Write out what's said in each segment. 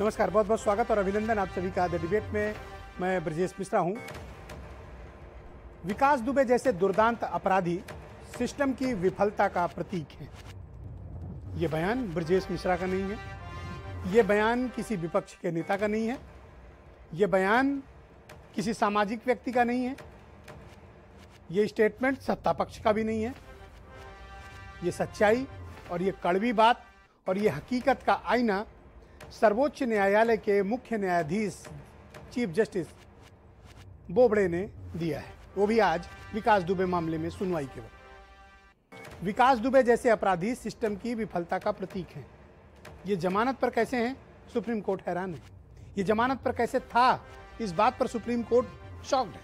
नमस्कार बहुत बहुत स्वागत और अभिनंदन आप सभी का द डिबेट में मैं ब्रजेश मिश्रा हूं विकास दुबे जैसे दुर्दांत अपराधी सिस्टम की विफलता का प्रतीक है ये बयान ब्रजेश मिश्रा का नहीं है ये बयान किसी विपक्ष के नेता का नहीं है ये बयान किसी सामाजिक व्यक्ति का नहीं है ये स्टेटमेंट सत्ता पक्ष का भी नहीं है ये सच्चाई और ये कड़वी बात और ये हकीकत का आईना सर्वोच्च न्यायालय के मुख्य न्यायाधीश चीफ जस्टिस बोबड़े ने दिया है वो भी आज विकास दुबे मामले में सुनवाई के वक्त विकास दुबे जैसे अपराधी सिस्टम की विफलता का प्रतीक हैं ये जमानत पर कैसे हैं सुप्रीम कोर्ट हैरान है ये जमानत पर कैसे था इस बात पर सुप्रीम कोर्ट शॉक्ड है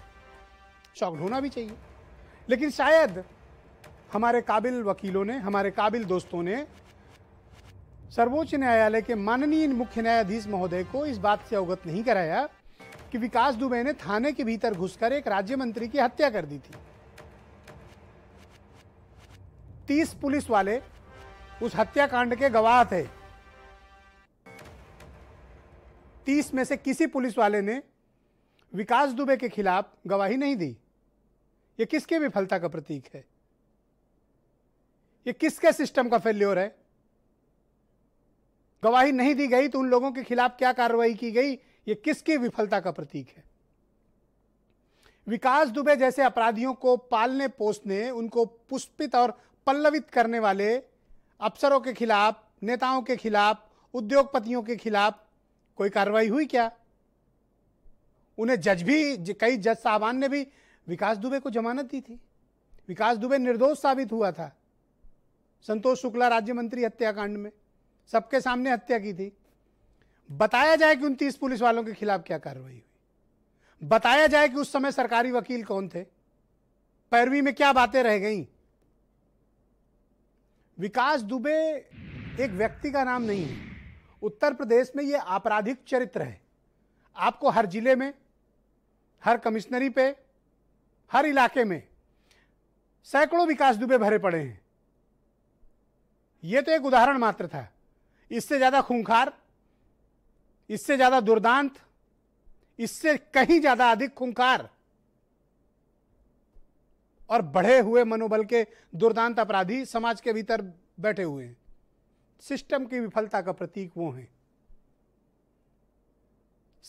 शॉक्ड होना भी चाहिए लेकिन शायद हमारे काबिल वकीलों ने हमारे काबिल दोस्तों ने सर्वोच्च न्यायालय के माननीय मुख्य न्यायाधीश महोदय को इस बात से अवगत नहीं कराया कि विकास दुबे ने थाने के भीतर घुसकर एक राज्य मंत्री की हत्या कर दी थी तीस पुलिस वाले उस हत्याकांड के गवाह थे तीस में से किसी पुलिस वाले ने विकास दुबे के खिलाफ गवाही नहीं दी यह किसके विफलता का प्रतीक है यह किसके सिस्टम का फेल्योर है गवाही नहीं दी गई तो उन लोगों के खिलाफ क्या कार्रवाई की गई ये किसकी विफलता का प्रतीक है विकास दुबे जैसे अपराधियों को पालने पोसने उनको पुष्पित और पल्लवित करने वाले अफसरों के खिलाफ नेताओं के खिलाफ उद्योगपतियों के खिलाफ कोई कार्रवाई हुई क्या उन्हें जज भी कई जज साहबान ने भी विकास दुबे को जमानत दी थी विकास दुबे निर्दोष साबित हुआ था संतोष शुक्ला राज्य मंत्री हत्याकांड में सबके सामने हत्या की थी बताया जाए कि उन तीस पुलिस वालों के खिलाफ क्या कार्रवाई हुई बताया जाए कि उस समय सरकारी वकील कौन थे पैरवी में क्या बातें रह गई विकास दुबे एक व्यक्ति का नाम नहीं है उत्तर प्रदेश में यह आपराधिक चरित्र है आपको हर जिले में हर कमिश्नरी पे हर इलाके में सैकड़ों विकास दुबे भरे पड़े हैं यह तो एक उदाहरण मात्र था इससे ज़्यादा खूंखार इससे ज़्यादा दुर्दांत इससे कहीं ज़्यादा अधिक खूंखार और बढ़े हुए मनोबल के दुर्दांत अपराधी समाज के भीतर बैठे हुए हैं सिस्टम की विफलता का प्रतीक वो है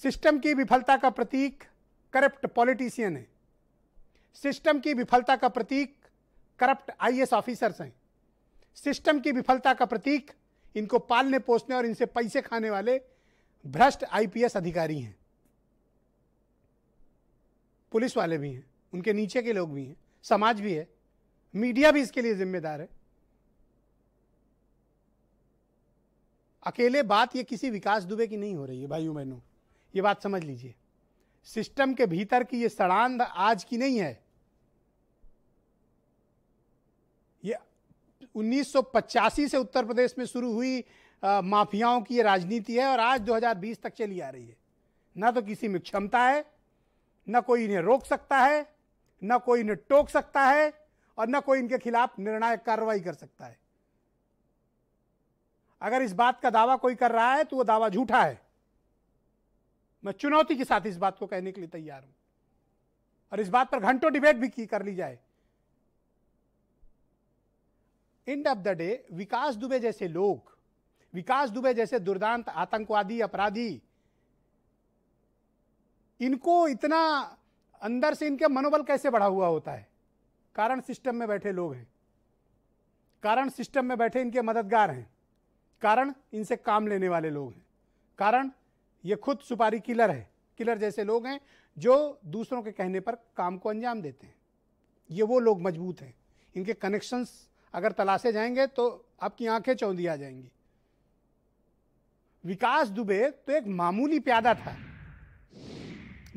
सिस्टम की विफलता का प्रतीक करप्ट पॉलिटिशियन है सिस्टम की विफलता का प्रतीक करप्ट आईएएस ऑफिसर्स हैं सिस्टम की विफलता का प्रतीक इनको पालने पोसने और इनसे पैसे खाने वाले भ्रष्ट आईपीएस अधिकारी हैं पुलिस वाले भी हैं उनके नीचे के लोग भी हैं समाज भी है मीडिया भी इसके लिए जिम्मेदार है अकेले बात ये किसी विकास दुबे की नहीं हो रही है भाइयों बहनों ये बात समझ लीजिए सिस्टम के भीतर की ये सड़ांध आज की नहीं है 1985 से उत्तर प्रदेश में शुरू हुई आ, माफियाओं की राजनीति है और आज 2020 तक चली आ रही है ना तो किसी में क्षमता है ना कोई इन्हें रोक सकता है ना कोई इन्हें टोक सकता है और ना कोई इनके खिलाफ निर्णायक कार्रवाई कर सकता है अगर इस बात का दावा कोई कर रहा है तो वह दावा झूठा है मैं चुनौती के साथ इस बात को कहने के लिए तैयार हूं और इस बात पर घंटों डिबेट भी की कर ली जाए end of the day Vikas Dubey जैसे लोग विकास दुबे जैसे दुर्दांत आतंकवादी अपराधी इनको इतना अंदर से इनके मनोबल कैसे बढ़ा हुआ होता है कारण सिस्टम में बैठे लोग हैं कारण सिस्टम में बैठे इनके मददगार हैं कारण इनसे काम लेने वाले लोग हैं कारण ये खुद सुपारी किलर है किलर जैसे लोग हैं जो दूसरों के कहने पर काम को अंजाम देते हैं ये वो लोग मजबूत हैं इनके कनेक्शंस अगर तलाशे जाएंगे तो आपकी आंखें चौंधी आ जाएंगी विकास दुबे तो एक मामूली प्यादा था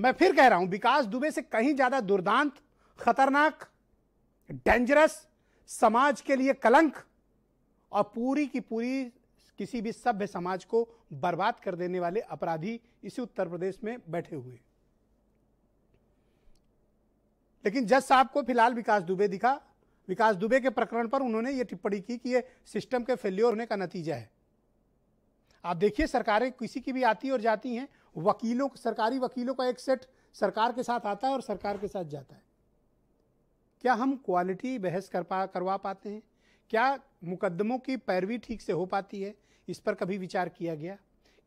मैं फिर कह रहा हूं विकास दुबे से कहीं ज्यादा दुर्दांत खतरनाक डेंजरस समाज के लिए कलंक और पूरी की पूरी किसी भी सभ्य समाज को बर्बाद कर देने वाले अपराधी इसी उत्तर प्रदेश में बैठे हुए लेकिन जज साहब को फिलहाल विकास दुबे दिखा विकास दुबे के प्रकरण पर उन्होंने ये टिप्पणी की कि ये सिस्टम के फेल्योर होने का नतीजा है आप देखिए सरकारें किसी की भी आती और जाती हैं वकीलों सरकारी वकीलों का एक सेट सरकार के साथ आता है और सरकार के साथ जाता है क्या हम क्वालिटी बहस कर पा करवा पाते हैं क्या मुकदमों की पैरवी ठीक से हो पाती है इस पर कभी विचार किया गया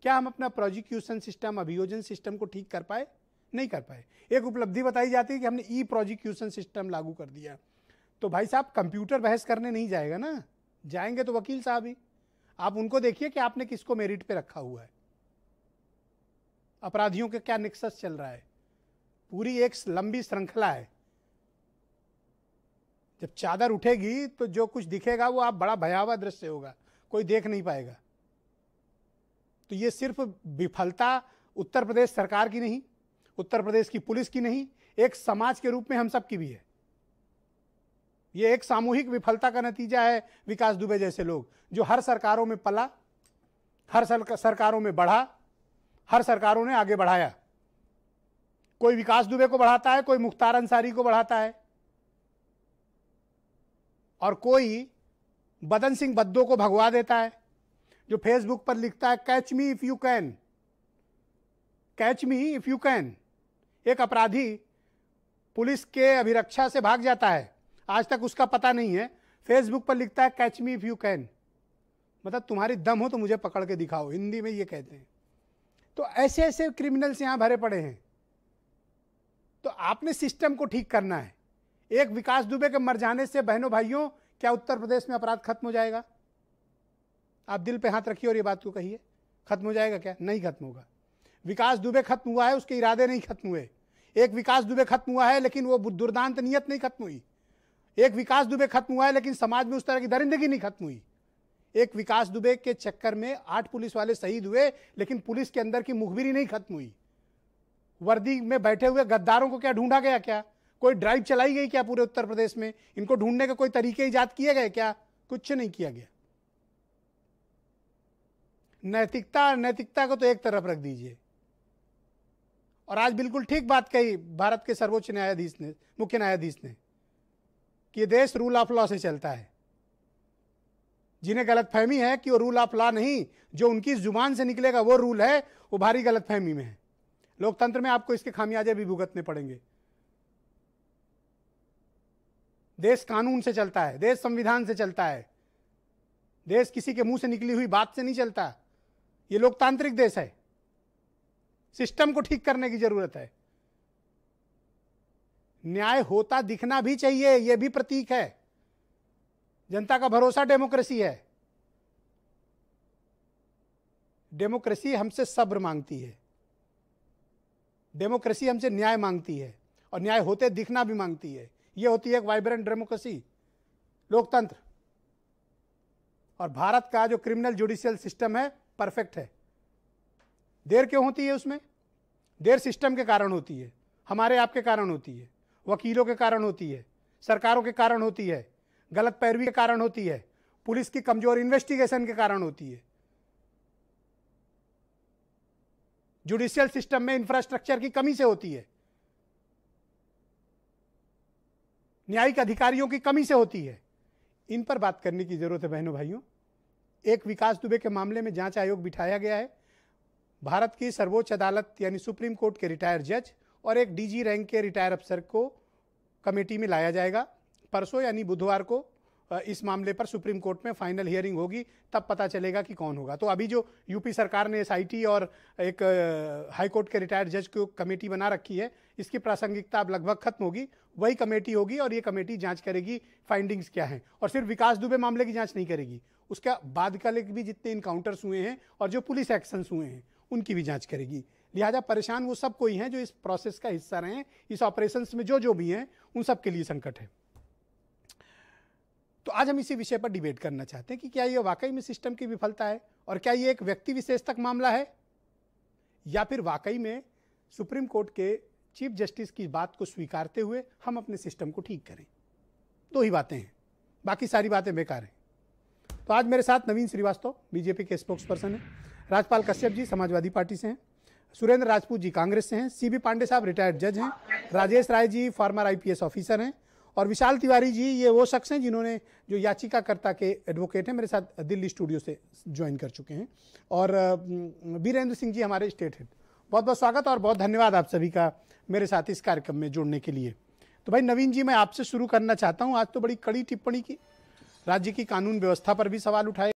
क्या हम अपना प्रोजिक्यूशन सिस्टम अभियोजन सिस्टम को ठीक कर पाए नहीं कर पाए एक उपलब्धि बताई जाती है कि हमने ई प्रोजिक्यूशन सिस्टम लागू कर दिया तो भाई साहब कंप्यूटर बहस करने नहीं जाएगा ना जाएंगे तो वकील साहब ही आप उनको देखिए कि आपने किसको मेरिट पे रखा हुआ है अपराधियों के क्या निक्सस चल रहा है पूरी एक लंबी श्रृंखला है जब चादर उठेगी तो जो कुछ दिखेगा वो आप बड़ा भयावह दृश्य होगा कोई देख नहीं पाएगा तो ये सिर्फ विफलता उत्तर प्रदेश सरकार की नहीं उत्तर प्रदेश की पुलिस की नहीं एक समाज के रूप में हम सब की भी है ये एक सामूहिक विफलता का नतीजा है विकास दुबे जैसे लोग जो हर सरकारों में पला हर सरकारों में बढ़ा हर सरकारों ने आगे बढ़ाया कोई विकास दुबे को बढ़ाता है कोई मुख्तार अंसारी को बढ़ाता है और कोई बदन सिंह बद्दो को भगवा देता है जो फेसबुक पर लिखता है catch me if you can catch me if you can एक अपराधी पुलिस के अभिरक्षा से भाग जाता है आज तक उसका पता नहीं है फेसबुक पर लिखता है catch me if you can मतलब तुम्हारी दम हो तो मुझे पकड़ के दिखाओ हिंदी में ये कहते हैं तो ऐसे ऐसे क्रिमिनल्स यहाँ भरे पड़े हैं तो आपने सिस्टम को ठीक करना है एक विकास दुबे के मर जाने से बहनों भाइयों क्या उत्तर प्रदेश में अपराध खत्म हो जाएगा आप दिल पे हाथ रखिए और ये बात को कहिए खत्म हो जाएगा क्या नहीं खत्म होगा विकास दुबे खत्म हुआ है उसके इरादे नहीं खत्म हुए एक विकास दुबे खत्म हुआ है लेकिन वो दुर्दांत नीयत नहीं खत्म हुई एक विकास दुबे खत्म हुआ है लेकिन समाज में उस तरह की दरिंदगी नहीं खत्म हुई एक विकास दुबे के चक्कर में आठ पुलिस वाले शहीद हुए लेकिन पुलिस के अंदर की मुखबिरी नहीं खत्म हुई वर्दी में बैठे हुए गद्दारों को क्या ढूंढा गया क्या कोई ड्राइव चलाई गई क्या पूरे उत्तर प्रदेश में इनको ढूंढने के कोई तरीके ईजाद किए गए क्या कुछ नहीं किया गया नैतिकता नैतिकता को तो एक तरफ रख दीजिए और आज बिल्कुल ठीक बात कही भारत के सर्वोच्च न्यायाधीश ने मुख्य न्यायाधीश ने कि ये देश रूल ऑफ लॉ से चलता है जिन्हें गलतफहमी है कि वो रूल ऑफ लॉ नहीं जो उनकी जुबान से निकलेगा वो रूल है वो भारी गलतफहमी में है लोकतंत्र में आपको इसके खामियाजे भी भुगतने पड़ेंगे देश कानून से चलता है देश संविधान से चलता है देश किसी के मुंह से निकली हुई बात से नहीं चलता ये लोकतांत्रिक देश है सिस्टम को ठीक करने की जरूरत है न्याय होता दिखना भी चाहिए यह भी प्रतीक है जनता का भरोसा डेमोक्रेसी है डेमोक्रेसी हमसे सब्र मांगती है डेमोक्रेसी हमसे न्याय मांगती है और न्याय होते दिखना भी मांगती है यह होती है एक वाइब्रेंट डेमोक्रेसी लोकतंत्र और भारत का जो क्रिमिनल जुडिशियल सिस्टम है परफेक्ट है देर क्यों होती है उसमें देर सिस्टम के कारण होती है हमारे आपके कारण होती है वकीलों के कारण होती है सरकारों के कारण होती है गलत पैरवी के कारण होती है पुलिस की कमजोर इन्वेस्टिगेशन के कारण होती है जुडिशियल सिस्टम में इंफ्रास्ट्रक्चर की कमी से होती है न्यायिक अधिकारियों की कमी से होती है इन पर बात करने की जरूरत है बहनों भाइयों एक विकास दुबे के मामले में जांच आयोग बिठाया गया है भारत की सर्वोच्च अदालत यानी सुप्रीम कोर्ट के रिटायर्ड जज और एक डीजी रैंक के रिटायर अफसर को कमेटी में लाया जाएगा परसों यानी बुधवार को इस मामले पर सुप्रीम कोर्ट में फाइनल हियरिंग होगी तब पता चलेगा कि कौन होगा तो अभी जो यूपी सरकार ने एसआईटी और एक हाई कोर्ट के रिटायर्ड जज को कमेटी बना रखी है इसकी प्रासंगिकता अब लगभग खत्म होगी वही कमेटी होगी और ये कमेटी जांच करेगी फाइंडिंग्स क्या हैं और सिर्फ विकास दुबे मामले की जांच नहीं करेगी उसका बाद का भी जितने इनकाउंटर्स हुए हैं और जो पुलिस एक्शंस हुए हैं उनकी भी जाँच करेगी लिहाजा परेशान वो सब कोई हैं जो इस प्रोसेस का हिस्सा रहे हैं इस ऑपरेशन में जो जो भी हैं उन सब के लिए संकट है तो आज हम इसी विषय पर डिबेट करना चाहते हैं कि क्या ये वाकई में सिस्टम की विफलता है और क्या ये एक व्यक्ति विशेष तक मामला है या फिर वाकई में सुप्रीम कोर्ट के चीफ जस्टिस की बात को स्वीकारते हुए हम अपने सिस्टम को ठीक करें दो ही बातें हैं बाकी सारी बातें बेकार हैं तो आज मेरे साथ नवीन श्रीवास्तव बीजेपी के स्पोक्स पर्सन है राजपाल कश्यप जी समाजवादी पार्टी से हैं सुरेंद्र राजपूत जी कांग्रेस से हैं सीबी पांडे साहब रिटायर्ड जज हैं Rajesh Rai ji former IPS officer हैं और विशाल तिवारी जी ये वो शख्स हैं जिन्होंने जो याचिकाकर्ता के एडवोकेट हैं मेरे साथ दिल्ली स्टूडियो से ज्वाइन कर चुके हैं और वीरेंद्र सिंह जी हमारे स्टेट हेड बहुत बहुत स्वागत और बहुत धन्यवाद आप सभी का मेरे साथ इस कार्यक्रम में जुड़ने के लिए तो भाई नवीन जी मैं आपसे शुरू करना चाहता हूँ आज तो बड़ी कड़ी टिप्पणी की राज्य की कानून व्यवस्था पर भी सवाल उठाए